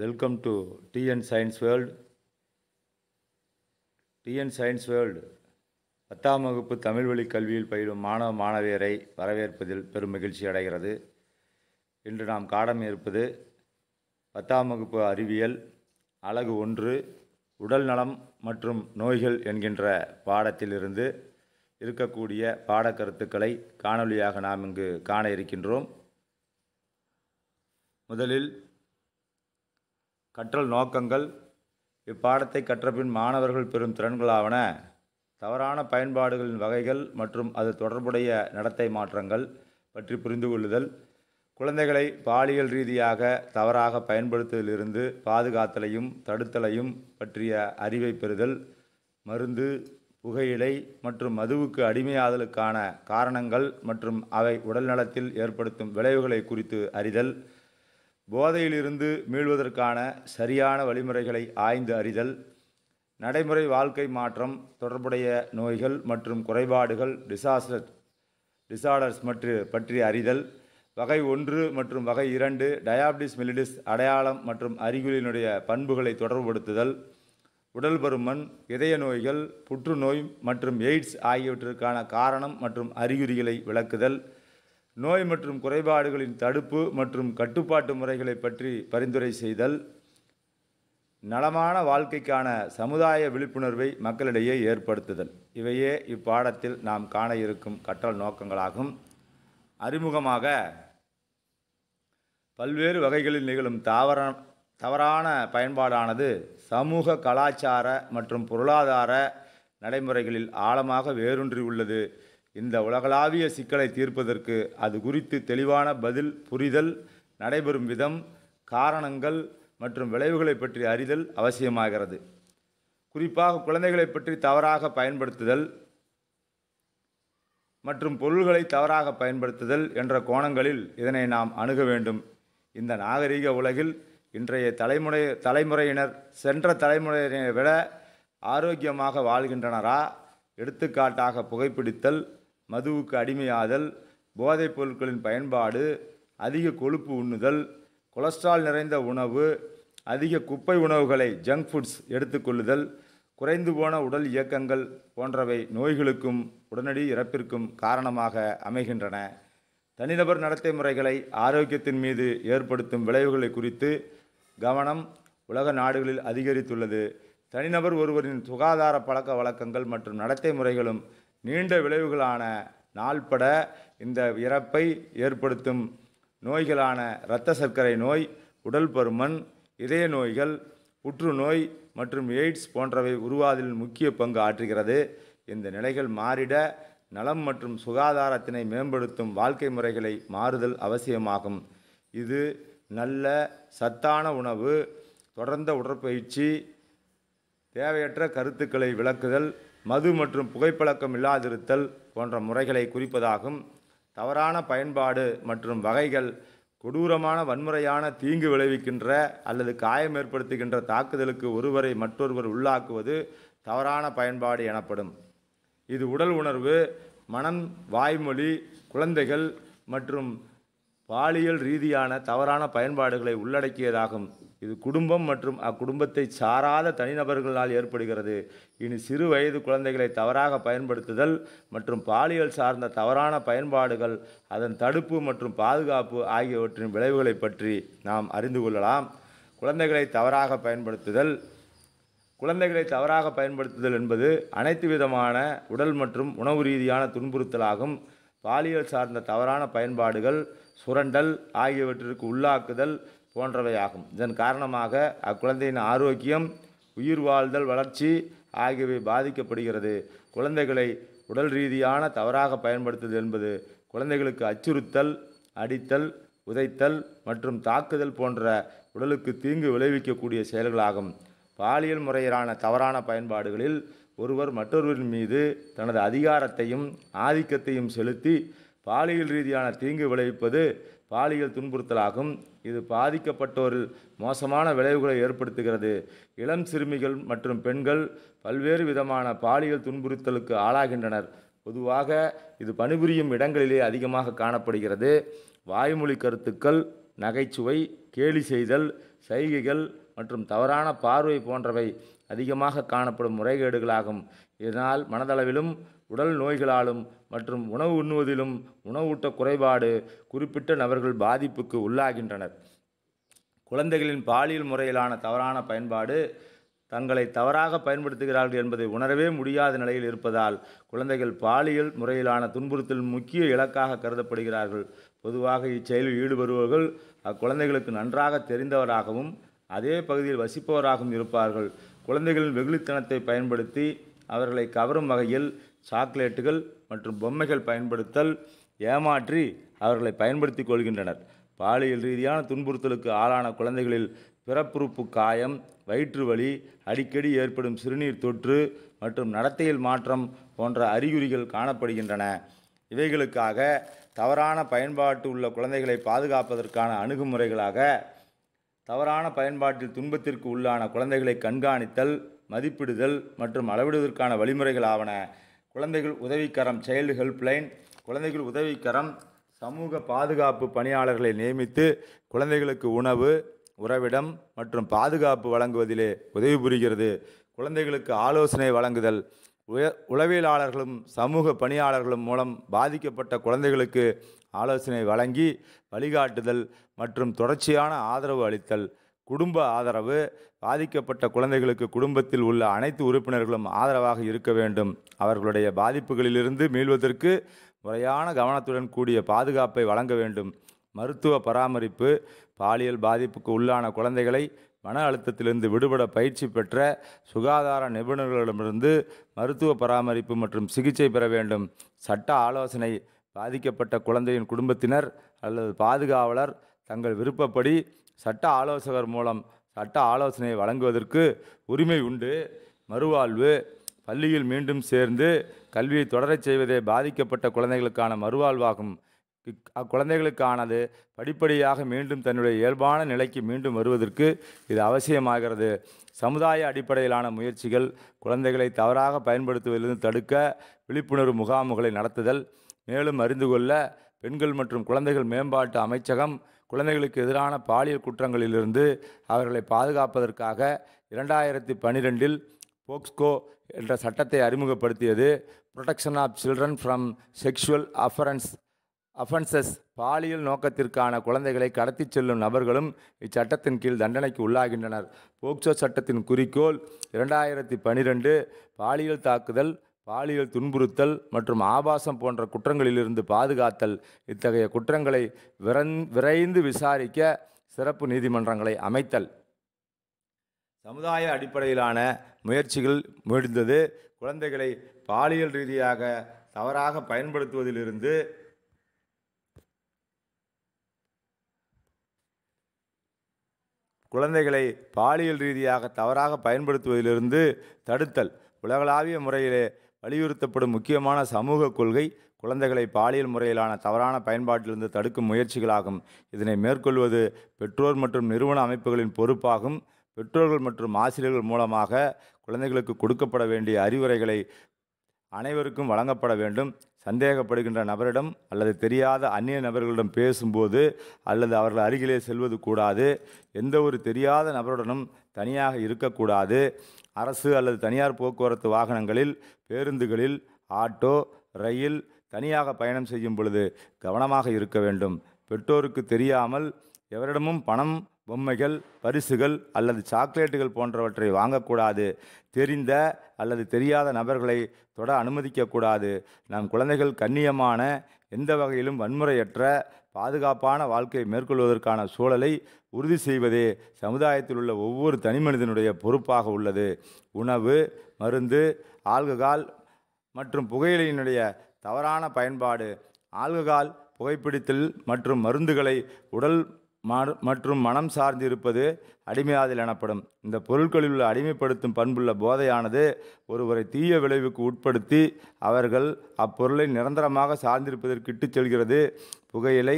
welcome to TN science world TN science world பத்தாம் வகுப்பு தமிழ் வழி கல்வியில் பயிலும் மாணவ மாணவியரை வரவேற்பதில் பெரும் மகிழ்ச்சி அடைகிறது இன்று நாம் காடம் இருப்பது பத்தாம் வகுப்பு அறிவியல் அழகு ஒன்று உடல் நலம் மற்றும் நோய்கள் என்கின்ற பாடத்திலிருந்து இருக்கக்கூடிய பாடக்கருத்துக்களை காணொலியாக நாம் இங்கு காண இருக்கின்றோம் முதலில் கற்றல் நோக்கங்கள் இப்பாடத்தை கற்றபின் மாணவர்கள் பெறும் திறன்களாவன தவறான பயன்பாடுகளின் வகைகள் மற்றும் அது தொடர்புடைய நடத்தை மாற்றங்கள் பற்றி புரிந்து கொள்ளுதல் குழந்தைகளை பாலியல் ரீதியாக தவறாக பயன்படுத்துவதிலிருந்து பாதுகாத்தலையும் தடுத்தலையும் பற்றிய அறிவை பெறுதல் மருந்து புகையிலை மற்றும் மதுவுக்கு அடிமையாதலுக்கான காரணங்கள் மற்றும் அவை உடல்நலத்தில் ஏற்படுத்தும் விளைவுகளை குறித்து அறிதல் போதையிலிருந்து மீள்வதற்கான சரியான வழிமுறைகளை ஆய்ந்து அறிதல் நடைமுறை வாழ்க்கை மாற்றம் தொடர்புடைய நோய்கள் மற்றும் குறைபாடுகள் டிசாஸ்டர் டிசார்டர்ஸ் மற்றும் பற்றி அறிதல் வகை ஒன்று மற்றும் வகை இரண்டு டயாபிட்டிஸ் மெலிடிஸ் அடையாளம் மற்றும் அறிகுறியினுடைய பண்புகளை தொடர்புபடுத்துதல் உடல் பருமன் இதய நோய்கள் புற்றுநோய் மற்றும் எய்ட்ஸ் ஆகியவற்றிற்கான காரணம் மற்றும் அறிகுறிகளை விளக்குதல் நோய் மற்றும் குறைபாடுகளின் தடுப்பு மற்றும் கட்டுப்பாட்டு முறைகளை பற்றி பரிந்துரை செய்தல் நலமான வாழ்க்கைக்கான சமுதாய விழிப்புணர்வை மக்களிடையே ஏற்படுத்துதல் இவையே இப்பாடத்தில் நாம் காண இருக்கும் கற்றல் நோக்கங்களாகும் அறிமுகமாக பல்வேறு வகைகளில் நிகழும் தாவர தவறான பயன்பாடானது சமூக கலாச்சார மற்றும் பொருளாதார நடைமுறைகளில் ஆழமாக வேரூன்றி உள்ளது இந்த உலகளாவிய சிக்கலை தீர்ப்பதற்கு அது குறித்து தெளிவான பதில் புரிதல் நடைபெறும் விதம் காரணங்கள் மற்றும் விளைவுகளை பற்றி அறிதல் அவசியமாகிறது குறிப்பாக குழந்தைகளை பற்றி தவறாக பயன்படுத்துதல் மற்றும் பொருள்களை தவறாக பயன்படுத்துதல் என்ற கோணங்களில் இதனை நாம் அணுக வேண்டும் இந்த நாகரீக உலகில் இன்றைய தலைமுறை தலைமுறையினர் சென்ற தலைமுறையினரை விட ஆரோக்கியமாக வாழ்கின்றனரா எடுத்துக்காட்டாக புகைப்பிடித்தல் மதுவுக்கு அடிமையாதல் போதைப் பொருட்களின் பயன்பாடு அதிக கொழுப்பு உண்ணுதல் கொலஸ்ட்ரால் நிறைந்த உணவு அதிக குப்பை உணவுகளை ஜங்க் ஃபுட்ஸ் எடுத்துக்கொள்ளுதல் குறைந்து போன உடல் இயக்கங்கள் போன்றவை நோய்களுக்கும் உடனடி இறப்பிற்கும் காரணமாக அமைகின்றன தனிநபர் நடத்தை முறைகளை ஆரோக்கியத்தின் மீது ஏற்படுத்தும் விளைவுகளை குறித்து கவனம் உலக நாடுகளில் அதிகரித்துள்ளது தனிநபர் ஒருவரின் சுகாதார பழக்க வழக்கங்கள் மற்றும் நடத்தை முறைகளும் நீண்ட விளைவுகளான நாள்பட இந்த இறப்பை ஏற்படுத்தும் நோய்களான இரத்த சர்க்கரை நோய் உடல் பருமன் இதய நோய்கள் புற்றுநோய் மற்றும் எய்ட்ஸ் போன்றவை உருவாதலில் முக்கிய பங்கு ஆற்றுகிறது இந்த நிலைகள் மாறிட நலம் மற்றும் சுகாதாரத்தினை மேம்படுத்தும் வாழ்க்கை முறைகளை மாறுதல் அவசியமாகும் இது நல்ல சத்தான உணவு தொடர்ந்த உடற்பயிற்சி தேவையற்ற கருத்துக்களை விளக்குதல் மது மற்றும் புகைப்பழக்கம் இல்லாதிருத்தல் போன்ற முறைகளை குறிப்பதாகும் தவறான பயன்பாடு மற்றும் வகைகள் கொடூரமான வன்முறையான தீங்கு விளைவிக்கின்ற அல்லது காயம் ஏற்படுத்துகின்ற தாக்குதலுக்கு ஒருவரை மற்றொருவர் உள்ளாக்குவது தவறான பயன்பாடு எனப்படும் இது உடல் உணர்வு மனம் வாய்மொழி குழந்தைகள் மற்றும் பாலியல் ரீதியான தவறான பயன்பாடுகளை உள்ளடக்கியதாகும் இது குடும்பம் மற்றும் அக்குடும்பத்தை சாராத தனிநபர்களால் ஏற்படுகிறது இனி சிறு வயது குழந்தைகளை தவறாக பயன்படுத்துதல் மற்றும் பாலியல் சார்ந்த தவறான பயன்பாடுகள் அதன் தடுப்பு மற்றும் பாதுகாப்பு ஆகியவற்றின் விளைவுகளை பற்றி நாம் அறிந்து கொள்ளலாம் குழந்தைகளை தவறாக பயன்படுத்துதல் குழந்தைகளை தவறாக பயன்படுத்துதல் என்பது அனைத்து விதமான உடல் மற்றும் உணவு ரீதியான துன்புறுத்தலாகும் பாலியல் சார்ந்த தவறான பயன்பாடுகள் சுரண்டல் ஆகியவற்றிற்கு உள்ளாக்குதல் போன்றவையாகும் இதன் காரணமாக அக்குழந்தையின் ஆரோக்கியம் உயிர் வாழ்தல் வளர்ச்சி ஆகியவை பாதிக்கப்படுகிறது குழந்தைகளை உடல் ரீதியான தவறாக பயன்படுத்துவது என்பது குழந்தைகளுக்கு அச்சுறுத்தல் அடித்தல் உதைத்தல் மற்றும் தாக்குதல் போன்ற உடலுக்கு தீங்கு விளைவிக்கக்கூடிய செயல்களாகும் பாலியல் முறையிலான தவறான பயன்பாடுகளில் ஒருவர் மற்றொருவரின் மீது தனது அதிகாரத்தையும் ஆதிக்கத்தையும் செலுத்தி பாலியல் ரீதியான தீங்கு விளைவிப்பது பாலியல் துன்புறுத்தலாகும் இது பாதிக்கப்பட்டோரில் மோசமான விளைவுகளை ஏற்படுத்துகிறது இளம் சிறுமிகள் மற்றும் பெண்கள் பல்வேறு விதமான பாலியல் துன்புறுத்தலுக்கு ஆளாகின்றனர் பொதுவாக இது பணிபுரியும் இடங்களிலே அதிகமாக காணப்படுகிறது வாய்மொழி கருத்துக்கள் நகைச்சுவை கேலி செய்தல் சைகைகள் மற்றும் தவறான பார்வை போன்றவை அதிகமாக காணப்படும் முறைகேடுகளாகும் இதனால் மனதளவிலும் உடல் நோய்களாலும் மற்றும் உணவு உண்ணுவதிலும் உணவூட்ட குறைபாடு குறிப்பிட்ட நபர்கள் பாதிப்புக்கு உள்ளாகின்றனர் குழந்தைகளின் பாலியல் முறையிலான தவறான பயன்பாடு தங்களை தவறாக பயன்படுத்துகிறார்கள் என்பதை உணரவே முடியாத நிலையில் இருப்பதால் குழந்தைகள் பாலியல் முறையிலான துன்புறுத்தல் முக்கிய இலக்காக கருதப்படுகிறார்கள் பொதுவாக இச்செயலில் ஈடுபடுபவர்கள் அக்குழந்தைகளுக்கு நன்றாக தெரிந்தவராகவும் அதே பகுதியில் வசிப்பவராகவும் இருப்பார்கள் குழந்தைகளின் வெகுளித்தனத்தை பயன்படுத்தி அவர்களை கவரும் வகையில் சாக்லேட்டுகள் மற்றும் பொம்மைகள் பயன்படுத்தல் ஏமாற்றி அவர்களை பயன்படுத்தி கொள்கின்றனர் பாலியல் ரீதியான துன்புறுத்தலுக்கு ஆளான குழந்தைகளில் பிறப்புறுப்பு காயம் வயிற்று வலி அடிக்கடி ஏற்படும் சிறுநீர் தொற்று மற்றும் நடத்தையில் மாற்றம் போன்ற அறிகுறிகள் காணப்படுகின்றன இவைகளுக்காக தவறான பயன்பாட்டு உள்ள குழந்தைகளை பாதுகாப்பதற்கான அணுகுமுறைகளாக தவறான பயன்பாட்டில் துன்பத்திற்கு உள்ளான குழந்தைகளை கண்காணித்தல் மதிப்பிடுதல் மற்றும் அளவிடுவதற்கான வழிமுறைகள் ஆவன குழந்தைகள் உதவிக்கரம் சைல்டு ஹெல்ப்லைன் குழந்தைகள் உதவிக்கரம் சமூக பாதுகாப்பு பணியாளர்களை நியமித்து குழந்தைகளுக்கு உணவு உறவிடம் மற்றும் பாதுகாப்பு வழங்குவதிலே உதவி புரிகிறது குழந்தைகளுக்கு ஆலோசனை வழங்குதல் உய உளவியலாளர்களும் சமூக பணியாளர்களும் மூலம் பாதிக்கப்பட்ட குழந்தைகளுக்கு ஆலோசனை வழங்கி வழிகாட்டுதல் மற்றும் தொடர்ச்சியான ஆதரவு அளித்தல் குடும்ப ஆதரவு பாதிக்கப்பட்ட குழந்தைகளுக்கு குடும்பத்தில் உள்ள அனைத்து உறுப்பினர்களும் ஆதரவாக இருக்க வேண்டும் அவர்களுடைய பாதிப்புகளிலிருந்து மீள்வதற்கு முறையான கவனத்துடன் கூடிய பாதுகாப்பை வழங்க வேண்டும் மருத்துவ பராமரிப்பு பாலியல் பாதிப்புக்கு உள்ளான குழந்தைகளை மன அழுத்தத்திலிருந்து விடுபட பயிற்சி பெற்ற சுகாதார நிபுணர்களிடமிருந்து மருத்துவ பராமரிப்பு மற்றும் சிகிச்சை பெற வேண்டும் சட்ட ஆலோசனை பாதிக்கப்பட்ட குழந்தையின் குடும்பத்தினர் அல்லது பாதுகாவலர் தங்கள் விருப்பப்படி சட்ட ஆலோசகர் மூலம் சட்ட ஆலோசனை வழங்குவதற்கு உரிமை உண்டு மறுவாழ்வு பள்ளியில் மீண்டும் சேர்ந்து கல்வியை தொடரச் செய்வதே பாதிக்கப்பட்ட குழந்தைகளுக்கான மறுவாழ்வாகும் அக்குழந்தைகளுக்கானது படிப்படியாக மீண்டும் தன்னுடைய இயல்பான நிலைக்கு மீண்டும் வருவதற்கு இது அவசியமாகிறது சமுதாய அடிப்படையிலான முயற்சிகள் குழந்தைகளை தவறாக பயன்படுத்துவதிலிருந்து தடுக்க விழிப்புணர்வு முகாம்களை நடத்துதல் மேலும் அறிந்து கொள்ள பெண்கள் மற்றும் குழந்தைகள் மேம்பாட்டு அமைச்சகம் குழந்தைகளுக்கு எதிரான பாலியல் குற்றங்களிலிருந்து அவர்களை பாதுகாப்பதற்காக இரண்டாயிரத்தி பனிரெண்டில் போக்ஸ்கோ என்ற சட்டத்தை அறிமுகப்படுத்தியது protection of children from sexual offence offences பாலியல் நோக்கத்திற்கான குழந்தைகளை கடத்தி செல்லும் நபர்களும் இச்சட்டத்தின் கீழ் தண்டனைக்கு உள்ளாகின்றனர் போக்சோ சட்டத்தின் குறிக்கோள் இரண்டாயிரத்தி பனிரெண்டு பாலியல் தாக்குதல் பாலியல் துன்புறுத்தல் மற்றும் ஆபாசம் போன்ற குற்றங்களிலிருந்து பாதுகாத்தல் இத்தகைய குற்றங்களை விரந் விரைந்து விசாரிக்க சிறப்பு நீதிமன்றங்களை அமைத்தல் சமுதாய அடிப்படையிலான முயற்சிகள் முடிந்தது குழந்தைகளை பாலியல் ரீதியாக தவறாக பயன்படுத்துவதிலிருந்து குழந்தைகளை பாலியல் ரீதியாக தவறாக பயன்படுத்துவதிலிருந்து தடுத்தல் உலகளாவிய முறையிலே வலியுறுத்தப்படும் முக்கியமான சமூக கொள்கை குழந்தைகளை பாலியல் முறையிலான தவறான பயன்பாட்டிலிருந்து தடுக்கும் முயற்சிகளாகும் இதனை மேற்கொள்வது பெற்றோர் மற்றும் நிறுவன அமைப்புகளின் பொறுப்பாகும் பெற்றோர்கள் மற்றும் ஆசிரியர்கள் மூலமாக குழந்தைகளுக்கு கொடுக்கப்பட வேண்டிய அறிவுரைகளை அனைவருக்கும் வழங்கப்பட வேண்டும் சந்தேகப்படுகின்ற நபரிடம் அல்லது தெரியாத அந்நிய நபர்களிடம் பேசும்போது அல்லது அவர்கள் அருகிலே செல்வது கூடாது எந்த ஒரு தெரியாத நபருடனும் தனியாக இருக்கக்கூடாது அரசு அல்லது தனியார் போக்குவரத்து வாகனங்களில் பேருந்துகளில் ஆட்டோ ரயில் தனியாக பயணம் செய்யும் பொழுது கவனமாக இருக்க வேண்டும் பெற்றோருக்கு தெரியாமல் எவரிடமும் பணம் பொம்மைகள் பரிசுகள் அல்லது சாக்லேட்டுகள் போன்றவற்றை வாங்கக்கூடாது தெரிந்த அல்லது தெரியாத நபர்களை தொட அனுமதிக்கக்கூடாது நம் குழந்தைகள் கண்ணியமான எந்த வகையிலும் வன்முறையற்ற பாதுகாப்பான வாழ்க்கையை மேற்கொள்வதற்கான சூழலை உறுதி செய்வதே சமுதாயத்தில் உள்ள ஒவ்வொரு தனிமனிதனுடைய பொறுப்பாக உள்ளது உணவு மருந்து ஆல்கஹால் மற்றும் புகையிலையினுடைய தவறான பயன்பாடு ஆல்ககால் புகைப்பிடித்தல் மற்றும் மருந்துகளை உடல் மற்றும் மனம் சார்ந்து இருப்பது அடிமையாதல் எனப்படும் இந்த பொருட்களில் உள்ள அடிமைப்படுத்தும் பண்புள்ள போதையானது ஒருவரை தீய விளைவுக்கு உட்படுத்தி அவர்கள் அப்பொருளை நிரந்தரமாக சார்ந்திருப்பதற்கு இட்டு செல்கிறது புகையிலை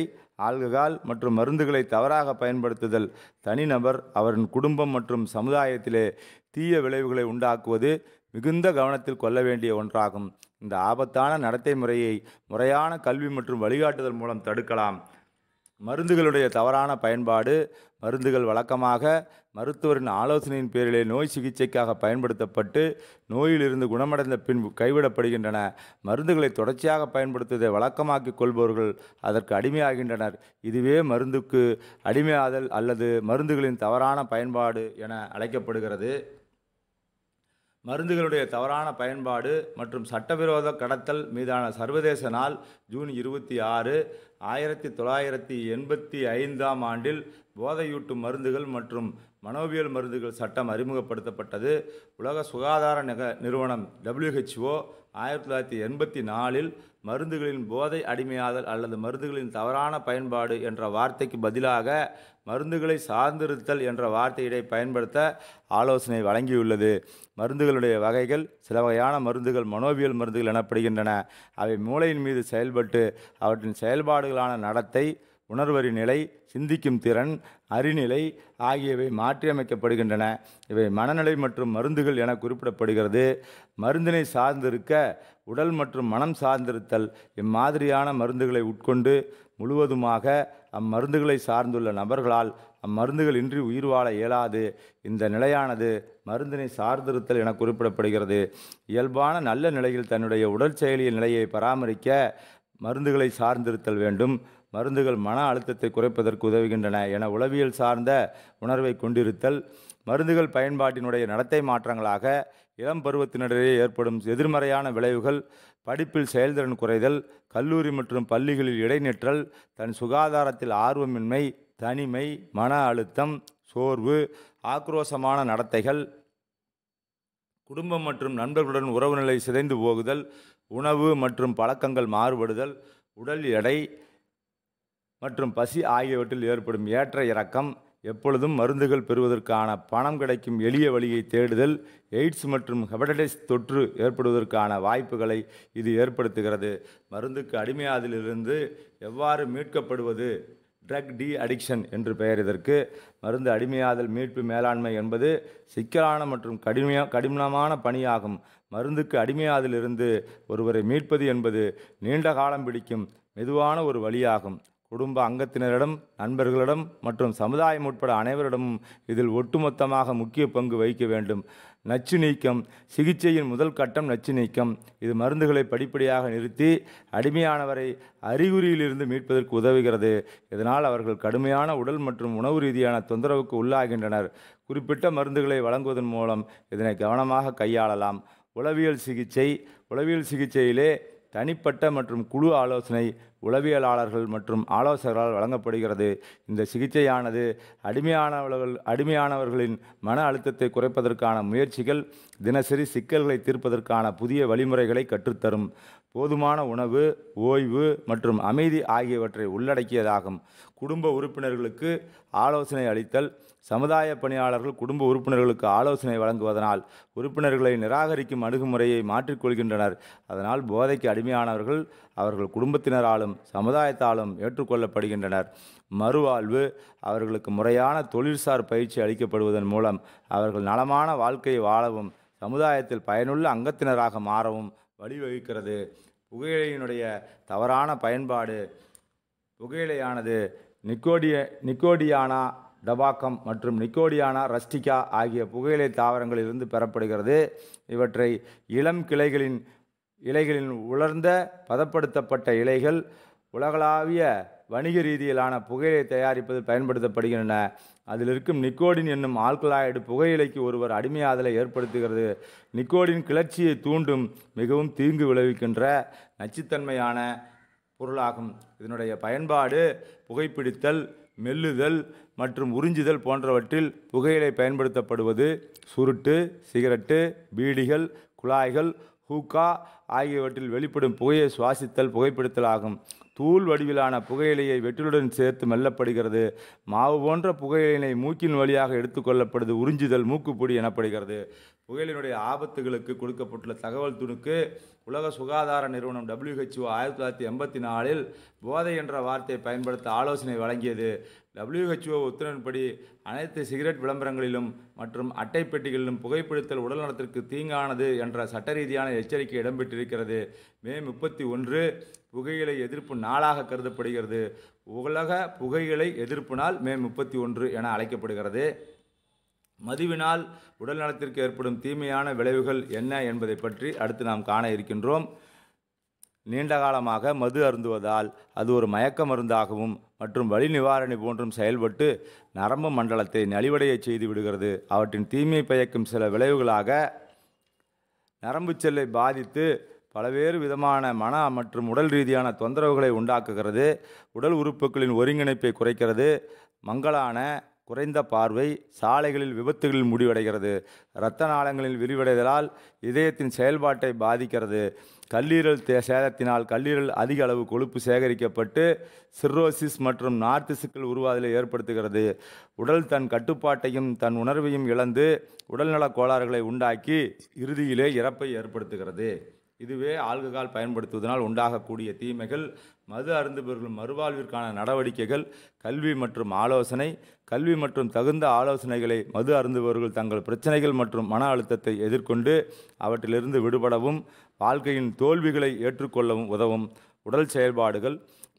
ஆல்கஹால் மற்றும் மருந்துகளை தவறாக பயன்படுத்துதல் தனிநபர் அவரின் குடும்பம் மற்றும் சமுதாயத்திலே தீய விளைவுகளை உண்டாக்குவது மிகுந்த கவனத்தில் கொள்ள வேண்டிய ஒன்றாகும் இந்த ஆபத்தான நடத்தை முறையை முறையான கல்வி மற்றும் வழிகாட்டுதல் மூலம் தடுக்கலாம் மருந்துகளுடைய தவறான பயன்பாடு மருந்துகள் வழக்கமாக மருத்துவரின் ஆலோசனையின் பேரிலே நோய் சிகிச்சைக்காக பயன்படுத்தப்பட்டு நோயிலிருந்து குணமடைந்த பின் கைவிடப்படுகின்றன மருந்துகளை தொடர்ச்சியாக பயன்படுத்துவதை வழக்கமாக்கிக் கொள்பவர்கள் அதற்கு அடிமையாகின்றனர் இதுவே மருந்துக்கு அடிமையாதல் அல்லது மருந்துகளின் தவறான பயன்பாடு என அழைக்கப்படுகிறது மருந்துகளுடைய தவறான பயன்பாடு மற்றும் சட்டவிரோத கடத்தல் மீதான சர்வதேச நாள் ஜூன் இருபத்தி ஆறு ஆயிரத்தி தொள்ளாயிரத்தி எண்பத்தி ஐந்தாம் ஆண்டில் போதையூட்டும் மருந்துகள் மற்றும் மனோவியல் மருந்துகள் சட்டம் அறிமுகப்படுத்தப்பட்டது உலக சுகாதார நிக நிறுவனம் டபிள்யூஹெச்ஓ ஆயிரத்தி தொள்ளாயிரத்தி எண்பத்தி நாலில் மருந்துகளின் போதை அடிமையாதல் அல்லது மருந்துகளின் தவறான பயன்பாடு என்ற வார்த்தைக்கு பதிலாக மருந்துகளை சார்ந்திருத்தல் என்ற வார்த்தையினை பயன்படுத்த ஆலோசனை வழங்கியுள்ளது மருந்துகளுடைய வகைகள் சில வகையான மருந்துகள் மனோவியல் மருந்துகள் எனப்படுகின்றன அவை மூளையின் மீது செயல்பட்டு அவற்றின் செயல்பாடுகளான நடத்தை உணர்வறி நிலை சிந்திக்கும் திறன் அறிநிலை ஆகியவை மாற்றியமைக்கப்படுகின்றன இவை மனநிலை மற்றும் மருந்துகள் என குறிப்பிடப்படுகிறது மருந்தினை சார்ந்திருக்க உடல் மற்றும் மனம் சார்ந்திருத்தல் இம்மாதிரியான மருந்துகளை உட்கொண்டு முழுவதுமாக அம்மருந்துகளை சார்ந்துள்ள நபர்களால் அம்மருந்துகள் இன்றி உயிர் வாழ இயலாது இந்த நிலையானது மருந்தினை சார்ந்திருத்தல் என குறிப்பிடப்படுகிறது இயல்பான நல்ல நிலையில் தன்னுடைய உடல் செயலியின் நிலையை பராமரிக்க மருந்துகளை சார்ந்திருத்தல் வேண்டும் மருந்துகள் மன அழுத்தத்தை குறைப்பதற்கு உதவுகின்றன என உளவியல் சார்ந்த உணர்வை கொண்டிருத்தல் மருந்துகள் பயன்பாட்டினுடைய நடத்தை மாற்றங்களாக இளம் பருவத்தினரிடையே ஏற்படும் எதிர்மறையான விளைவுகள் படிப்பில் செயல்திறன் குறைதல் கல்லூரி மற்றும் பள்ளிகளில் இடைநிற்றல் தன் சுகாதாரத்தில் ஆர்வமின்மை தனிமை மன அழுத்தம் சோர்வு ஆக்ரோஷமான நடத்தைகள் குடும்பம் மற்றும் நண்பர்களுடன் உறவுநிலை சிதைந்து போகுதல் உணவு மற்றும் பழக்கங்கள் மாறுபடுதல் உடல் எடை மற்றும் பசி ஆகியவற்றில் ஏற்படும் ஏற்ற இறக்கம் எப்பொழுதும் மருந்துகள் பெறுவதற்கான பணம் கிடைக்கும் எளிய வழியை தேடுதல் எய்ட்ஸ் மற்றும் ஹெபடைட்டிஸ் தொற்று ஏற்படுவதற்கான வாய்ப்புகளை இது ஏற்படுத்துகிறது மருந்துக்கு அடிமையாதிலிருந்து எவ்வாறு மீட்கப்படுவது ட்ரக் டி அடிக்ஷன் என்று பெயர் இதற்கு மருந்து அடிமையாதல் மீட்பு மேலாண்மை என்பது சிக்கலான மற்றும் கடுமையா கடினமான பணியாகும் மருந்துக்கு அடிமையாதிலிருந்து ஒருவரை மீட்பது என்பது நீண்ட காலம் பிடிக்கும் மெதுவான ஒரு வழியாகும் குடும்ப அங்கத்தினரிடம் நண்பர்களிடம் மற்றும் சமுதாயம் உட்பட அனைவரிடமும் இதில் ஒட்டுமொத்தமாக முக்கிய பங்கு வகிக்க வேண்டும் நச்சு நீக்கம் சிகிச்சையின் முதல் கட்டம் நச்சு நீக்கம் இது மருந்துகளை படிப்படியாக நிறுத்தி அடிமையானவரை அறிகுறியிலிருந்து மீட்பதற்கு உதவுகிறது இதனால் அவர்கள் கடுமையான உடல் மற்றும் உணவு ரீதியான தொந்தரவுக்கு உள்ளாகின்றனர் குறிப்பிட்ட மருந்துகளை வழங்குவதன் மூலம் இதனை கவனமாக கையாளலாம் உளவியல் சிகிச்சை உளவியல் சிகிச்சையிலே தனிப்பட்ட மற்றும் குழு ஆலோசனை உளவியலாளர்கள் மற்றும் ஆலோசகரால் வழங்கப்படுகிறது இந்த சிகிச்சையானது அடிமையானவர்கள் அடிமையானவர்களின் மன அழுத்தத்தை குறைப்பதற்கான முயற்சிகள் தினசரி சிக்கல்களை தீர்ப்பதற்கான புதிய வழிமுறைகளை கற்றுத்தரும் போதுமான உணவு ஓய்வு மற்றும் அமைதி ஆகியவற்றை உள்ளடக்கியதாகும் குடும்ப உறுப்பினர்களுக்கு ஆலோசனை அளித்தல் சமுதாய பணியாளர்கள் குடும்ப உறுப்பினர்களுக்கு ஆலோசனை வழங்குவதனால் உறுப்பினர்களை நிராகரிக்கும் அணுகுமுறையை மாற்றிக்கொள்கின்றனர் அதனால் போதைக்கு அடிமையானவர்கள் அவர்கள் குடும்பத்தினராலும் சமுதாயத்தாலும் ஏற்றுக்கொள்ளப்படுகின்றனர் மறுவாழ்வு அவர்களுக்கு முறையான தொழிற்சார் பயிற்சி அளிக்கப்படுவதன் மூலம் அவர்கள் நலமான வாழ்க்கையை வாழவும் சமுதாயத்தில் பயனுள்ள அங்கத்தினராக மாறவும் வழிவகுக்கிறது புகையிலையினுடைய தவறான பயன்பாடு புகையிலையானது நிக்கோடிய நிக்கோடியானா டபாக்கம் மற்றும் நிக்கோடியானா ரஸ்டிகா ஆகிய புகையிலை தாவரங்களிலிருந்து பெறப்படுகிறது இவற்றை இளம் கிளைகளின் இலைகளின் உலர்ந்த பதப்படுத்தப்பட்ட இலைகள் உலகளாவிய வணிக ரீதியிலான புகையிலை தயாரிப்பதில் பயன்படுத்தப்படுகின்றன அதில் இருக்கும் நிக்கோடின் என்னும் ஆல்கலாய்டு புகையிலைக்கு ஒருவர் அடிமையாதலை ஏற்படுத்துகிறது நிக்கோடின் கிளர்ச்சியை தூண்டும் மிகவும் தீங்கு விளைவிக்கின்ற நச்சுத்தன்மையான பொருளாகும் இதனுடைய பயன்பாடு புகைப்பிடித்தல் மெல்லுதல் மற்றும் உறிஞ்சுதல் போன்றவற்றில் புகையிலை பயன்படுத்தப்படுவது சுருட்டு சிகரெட்டு பீடிகள் குழாய்கள் ஹூக்கா ஆகியவற்றில் வெளிப்படும் புகையை சுவாசித்தல் புகைப்பிடித்தல் ஆகும் தூள் வடிவிலான புகையிலையை வெற்றிலுடன் சேர்த்து மெல்லப்படுகிறது மாவு போன்ற புகையிலை மூக்கின் வழியாக எடுத்துக்கொள்ளப்படுது உறிஞ்சுதல் மூக்குப்பொடி எனப்படுகிறது புகையிலினுடைய ஆபத்துகளுக்கு கொடுக்கப்பட்டுள்ள தகவல் துணுக்கு உலக சுகாதார நிறுவனம் டபிள்யூஹெச்ஓ ஆயிரத்தி தொள்ளாயிரத்தி எண்பத்தி நாலில் போதை என்ற வார்த்தையை பயன்படுத்த ஆலோசனை வழங்கியது டபிள்யூஹெச்ஓ உத்தரவின்படி அனைத்து சிகரெட் விளம்பரங்களிலும் மற்றும் அட்டைப்பெட்டிகளிலும் புகைப்பிடித்தல் உடல்நலத்திற்கு தீங்கானது என்ற சட்ட ரீதியான எச்சரிக்கை இடம்பெற்றிருக்கிறது மே முப்பத்தி ஒன்று புகையிலை எதிர்ப்பு நாளாக கருதப்படுகிறது உலக புகையிலை எதிர்ப்பு நாள் மே முப்பத்தி ஒன்று என அழைக்கப்படுகிறது மதுவினால் உடல்நலத்திற்கு ஏற்படும் தீமையான விளைவுகள் என்ன என்பதை பற்றி அடுத்து நாம் காண இருக்கின்றோம் நீண்ட காலமாக மது அருந்துவதால் அது ஒரு மயக்க மருந்தாகவும் மற்றும் வலி நிவாரணி போன்றும் செயல்பட்டு நரம்பு மண்டலத்தை நலிவடைய செய்து விடுகிறது அவற்றின் தீமை பயக்கும் சில விளைவுகளாக நரம்பு செல்லை பாதித்து பலவேறு விதமான மன மற்றும் உடல் ரீதியான தொந்தரவுகளை உண்டாக்குகிறது உடல் உறுப்புகளின் ஒருங்கிணைப்பை குறைக்கிறது மங்களான குறைந்த பார்வை சாலைகளில் விபத்துகளில் முடிவடைகிறது இரத்த நாளங்களில் விரிவடைதலால் இதயத்தின் செயல்பாட்டை பாதிக்கிறது கல்லீரல் தே சேதத்தினால் கல்லீரல் அதிக அளவு கொழுப்பு சேகரிக்கப்பட்டு சிர்ரோசிஸ் மற்றும் நார்த்திசுக்கள் உருவாதலை ஏற்படுத்துகிறது உடல் தன் கட்டுப்பாட்டையும் தன் உணர்வையும் இழந்து உடல்நலக் கோளாறுகளை உண்டாக்கி இறுதியிலே இறப்பை ஏற்படுத்துகிறது இதுவே ஆல்ககால் பயன்படுத்துவதனால் உண்டாகக்கூடிய தீமைகள் மது அருந்துபவர்கள் மறுவாழ்விற்கான நடவடிக்கைகள் கல்வி மற்றும் ஆலோசனை கல்வி மற்றும் தகுந்த ஆலோசனைகளை மது அருந்துபவர்கள் தங்கள் பிரச்சனைகள் மற்றும் மன அழுத்தத்தை எதிர்கொண்டு அவற்றிலிருந்து விடுபடவும் வாழ்க்கையின் தோல்விகளை ஏற்றுக்கொள்ளவும் உதவும் உடல் செயல்பாடுகள்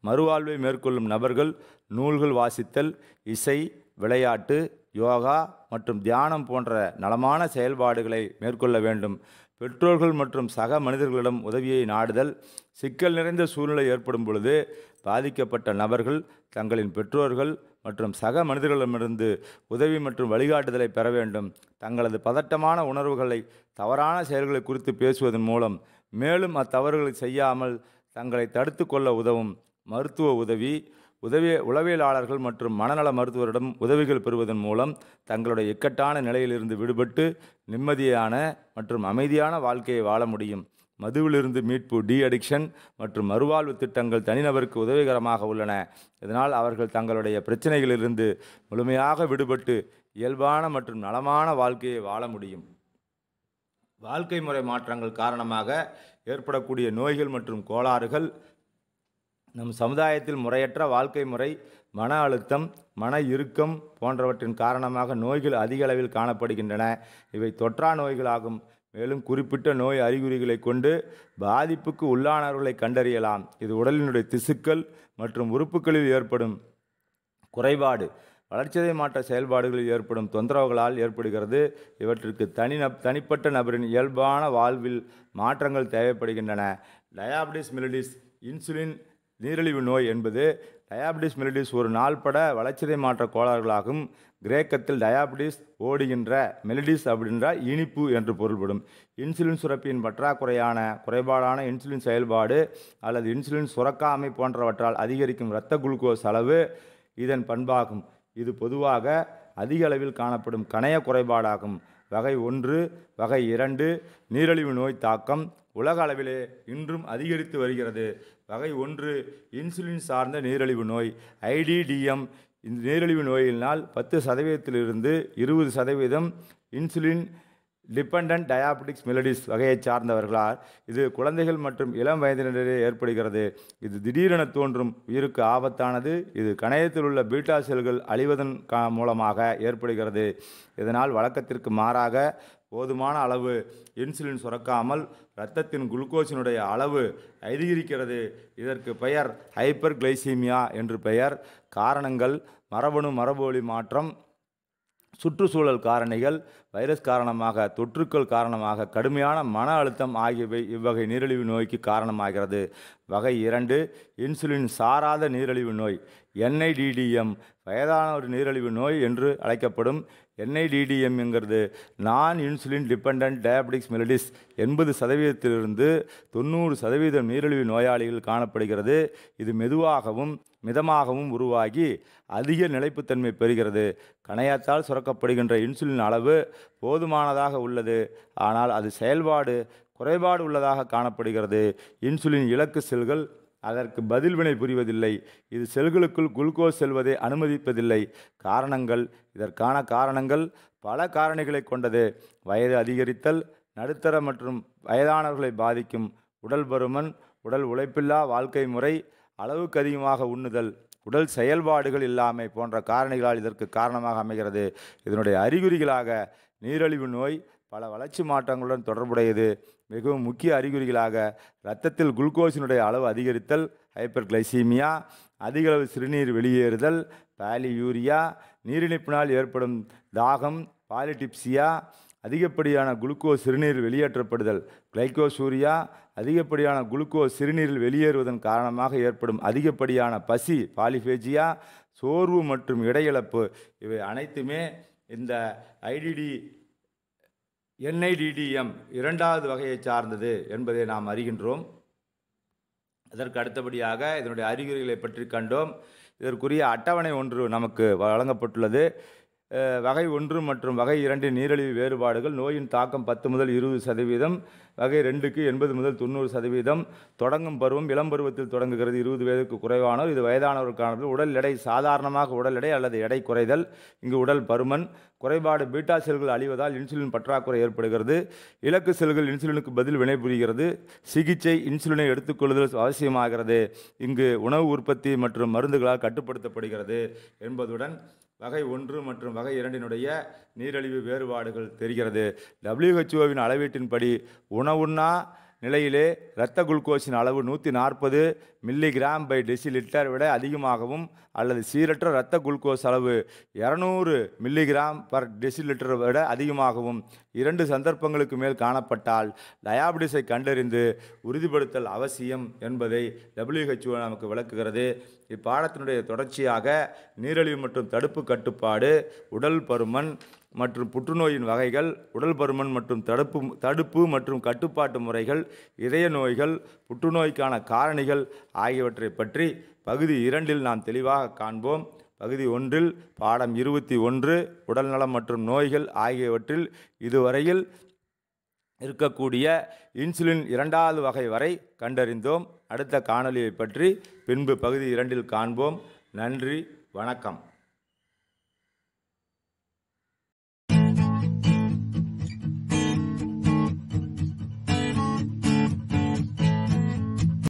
மறுவாழ்வை மேற்கொள்ளும் நபர்கள் நூல்கள் வாசித்தல் இசை விளையாட்டு யோகா மற்றும் தியானம் போன்ற நலமான செயல்பாடுகளை மேற்கொள்ள வேண்டும் பெற்றோர்கள் மற்றும் சக மனிதர்களிடம் உதவியை நாடுதல் சிக்கல் நிறைந்த சூழ்நிலை ஏற்படும் பொழுது பாதிக்கப்பட்ட நபர்கள் தங்களின் பெற்றோர்கள் மற்றும் சக மனிதர்களிடமிருந்து உதவி மற்றும் வழிகாட்டுதலை பெற வேண்டும் தங்களது பதட்டமான உணர்வுகளை தவறான செயல்களை குறித்து பேசுவதன் மூலம் மேலும் அத்தவறுகளை செய்யாமல் தங்களை தடுத்து கொள்ள உதவும் மருத்துவ உதவி உதவி உளவியலாளர்கள் மற்றும் மனநல மருத்துவரிடம் உதவிகள் பெறுவதன் மூலம் தங்களுடைய இக்கட்டான நிலையிலிருந்து விடுபட்டு நிம்மதியான மற்றும் அமைதியான வாழ்க்கையை வாழ முடியும் மதுவிலிருந்து மீட்பு டி அடிக்ஷன் மற்றும் மறுவாழ்வு திட்டங்கள் தனிநபருக்கு உதவிகரமாக உள்ளன இதனால் அவர்கள் தங்களுடைய பிரச்சனைகளிலிருந்து முழுமையாக விடுபட்டு இயல்பான மற்றும் நலமான வாழ்க்கையை வாழ முடியும் வாழ்க்கை முறை மாற்றங்கள் காரணமாக ஏற்படக்கூடிய நோய்கள் மற்றும் கோளாறுகள் நம் சமுதாயத்தில் முறையற்ற வாழ்க்கை முறை மன அழுத்தம் மன இறுக்கம் போன்றவற்றின் காரணமாக நோய்கள் அதிக அளவில் காணப்படுகின்றன இவை தொற்றா நோய்களாகும் மேலும் குறிப்பிட்ட நோய் அறிகுறிகளை கொண்டு பாதிப்புக்கு உள்ளானவர்களை கண்டறியலாம் இது உடலினுடைய திசுக்கள் மற்றும் உறுப்புகளில் ஏற்படும் குறைபாடு வளர்ச்சிதை மாற்ற செயல்பாடுகளில் ஏற்படும் தொந்தரவுகளால் ஏற்படுகிறது இவற்றிற்கு தனி தனிப்பட்ட நபரின் இயல்பான வாழ்வில் மாற்றங்கள் தேவைப்படுகின்றன டயாபிட்டிஸ் மெலடிஸ் இன்சுலின் நீரிழிவு நோய் என்பது டயாபிட்டிஸ் மெலிடிஸ் ஒரு நாள்பட வளர்ச்சிதை மாற்ற கோளாறுகளாகும் கிரேக்கத்தில் டயாபிட்டிஸ் ஓடுகின்ற மெலிடிஸ் அப்படின்ற இனிப்பு என்று பொருள்படும் இன்சுலின் சுரப்பியின் பற்றாக்குறையான குறைபாடான இன்சுலின் செயல்பாடு அல்லது இன்சுலின் சுரக்காமை போன்றவற்றால் அதிகரிக்கும் இரத்த குளுக்கோஸ் அளவு இதன் பண்பாகும் இது பொதுவாக அதிக அளவில் காணப்படும் கணைய குறைபாடாகும் வகை ஒன்று வகை இரண்டு நீரிழிவு நோய் தாக்கம் உலக அளவிலே இன்றும் அதிகரித்து வருகிறது வகை ஒன்று இன்சுலின் சார்ந்த நீரிழிவு நோய் ஐடிடிஎம் இந்த நீரிழிவு நோயினால் பத்து சதவீதத்திலிருந்து இருபது சதவீதம் இன்சுலின் டிபெண்ட் டயாபெட்டிக்ஸ் மெலடிஸ் வகையைச் சார்ந்தவர்களால் இது குழந்தைகள் மற்றும் இளம் வயதினரிடையே ஏற்படுகிறது இது திடீரென தோன்றும் உயிருக்கு ஆபத்தானது இது கணையத்தில் உள்ள பீட்டா செல்கள் அழிவதன் மூலமாக ஏற்படுகிறது இதனால் வழக்கத்திற்கு மாறாக போதுமான அளவு இன்சுலின் சுரக்காமல் இரத்தத்தின் குளுக்கோஸினுடைய அளவு அதிகரிக்கிறது இதற்கு பெயர் ஹைப்பர் கிளைசீமியா என்று பெயர் காரணங்கள் மரபணு மரபொழி மாற்றம் சுற்றுச்சூழல் காரணிகள் வைரஸ் காரணமாக தொற்றுக்கள் காரணமாக கடுமையான மன அழுத்தம் ஆகியவை இவ்வகை நீரிழிவு நோய்க்கு காரணமாகிறது வகை இரண்டு இன்சுலின் சாராத நீரிழிவு நோய் என்ஐடிடிஎம் வயதான ஒரு நீரிழிவு நோய் என்று அழைக்கப்படும் என்ஐடிடிஎம்ங்கிறது நான் இன்சுலின் டிபெண்ட் டயபெட்டிக்ஸ் மெலடிஸ் எண்பது சதவீதத்திலிருந்து தொண்ணூறு சதவீதம் நீரிழிவு நோயாளிகள் காணப்படுகிறது இது மெதுவாகவும் மிதமாகவும் உருவாகி அதிக நிலைப்புத்தன்மை பெறுகிறது கணையத்தால் சுரக்கப்படுகின்ற இன்சுலின் அளவு போதுமானதாக உள்ளது ஆனால் அது செயல்பாடு குறைபாடு உள்ளதாக காணப்படுகிறது இன்சுலின் இலக்கு செல்கள் அதற்கு பதில் வினை புரிவதில்லை இது செல்களுக்குள் குளுக்கோஸ் செல்வதை அனுமதிப்பதில்லை காரணங்கள் இதற்கான காரணங்கள் பல காரணிகளை கொண்டது வயது அதிகரித்தல் நடுத்தர மற்றும் வயதானவர்களை பாதிக்கும் உடல் பருமன் உடல் உழைப்பில்லா வாழ்க்கை முறை அளவுக்கு அதிகமாக உண்ணுதல் உடல் செயல்பாடுகள் இல்லாமை போன்ற காரணிகளால் இதற்கு காரணமாக அமைகிறது இதனுடைய அறிகுறிகளாக நீரழிவு நோய் பல வளர்ச்சி மாற்றங்களுடன் தொடர்புடையது மிகவும் முக்கிய அறிகுறிகளாக இரத்தத்தில் குளுக்கோஸினுடைய அளவு அதிகரித்தல் ஹைப்பர் கிளைசீமியா அதிகளவு சிறுநீர் வெளியேறுதல் பாலியூரியா நீரிணைப்பினால் ஏற்படும் தாகம் பாலிடிப்சியா அதிகப்படியான குளுக்கோஸ் சிறுநீர் வெளியேற்றப்படுதல் கிளைக்கோசூரியா அதிகப்படியான குளுக்கோஸ் சிறுநீரில் வெளியேறுவதன் காரணமாக ஏற்படும் அதிகப்படியான பசி பாலிஃபேஜியா சோர்வு மற்றும் இடையிழப்பு இவை அனைத்துமே இந்த ஐடிடி என்ஐடிடிஎம் இரண்டாவது வகையை சார்ந்தது என்பதை நாம் அறிகின்றோம் அதற்கு அடுத்தபடியாக இதனுடைய அறிகுறிகளை பற்றி கண்டோம் இதற்குரிய அட்டவணை ஒன்று நமக்கு வழங்கப்பட்டுள்ளது வகை ஒன்று மற்றும் வகை இரண்டு நீரிழிவு வேறுபாடுகள் நோயின் தாக்கம் பத்து முதல் இருபது சதவீதம் வகை ரெண்டுக்கு எண்பது முதல் தொண்ணூறு சதவீதம் தொடங்கும் பருவம் இளம் பருவத்தில் தொடங்குகிறது இருபது வயதுக்கு குறைவானோர் இது வயதானவருக்கானது உடல் எடை சாதாரணமாக உடல் எடை அல்லது எடை குறைதல் இங்கு உடல் பருமன் குறைபாடு பீட்டா செல்கள் அழிவதால் இன்சுலின் பற்றாக்குறை ஏற்படுகிறது இலக்கு செல்கள் இன்சுலினுக்கு பதில் வினைபுரிகிறது சிகிச்சை இன்சுலினை எடுத்துக்கொள்ளுதல் அவசியமாகிறது இங்கு உணவு உற்பத்தி மற்றும் மருந்துகளால் கட்டுப்படுத்தப்படுகிறது என்பதுடன் வகை ஒன்று மற்றும் வகை இரண்டினுடைய நீரிழிவு வேறுபாடுகள் தெரிகிறது டபிள்யூஹெச்ஓவின் அளவீட்டின்படி உணவுண்ணா நிலையிலே இரத்த குளுக்கோஸின் அளவு நூற்றி நாற்பது மில்லிகிராம் பை லிட்டர் விட அதிகமாகவும் அல்லது சீரற்ற இரத்த குளுக்கோஸ் அளவு இரநூறு மில்லிகிராம் பர் லிட்டர் விட அதிகமாகவும் இரண்டு சந்தர்ப்பங்களுக்கு மேல் காணப்பட்டால் டயாபிட்டிஸை கண்டறிந்து உறுதிப்படுத்தல் அவசியம் என்பதை டபிள்யூஹெச்ஓ நமக்கு விளக்குகிறது இப்பாடத்தினுடைய தொடர்ச்சியாக நீரழிவு மற்றும் தடுப்பு கட்டுப்பாடு உடல் பருமன் மற்றும் புற்றுநோயின் வகைகள் உடல் பருமன் மற்றும் தடுப்பு தடுப்பு மற்றும் கட்டுப்பாட்டு முறைகள் இதய நோய்கள் புற்றுநோய்க்கான காரணிகள் ஆகியவற்றை பற்றி பகுதி இரண்டில் நாம் தெளிவாக காண்போம் பகுதி ஒன்றில் பாடம் இருபத்தி ஒன்று உடல்நலம் மற்றும் நோய்கள் ஆகியவற்றில் இதுவரையில் இருக்கக்கூடிய இன்சுலின் இரண்டாவது வகை வரை கண்டறிந்தோம் அடுத்த காணொலியை பற்றி பின்பு பகுதி இரண்டில் காண்போம் நன்றி வணக்கம்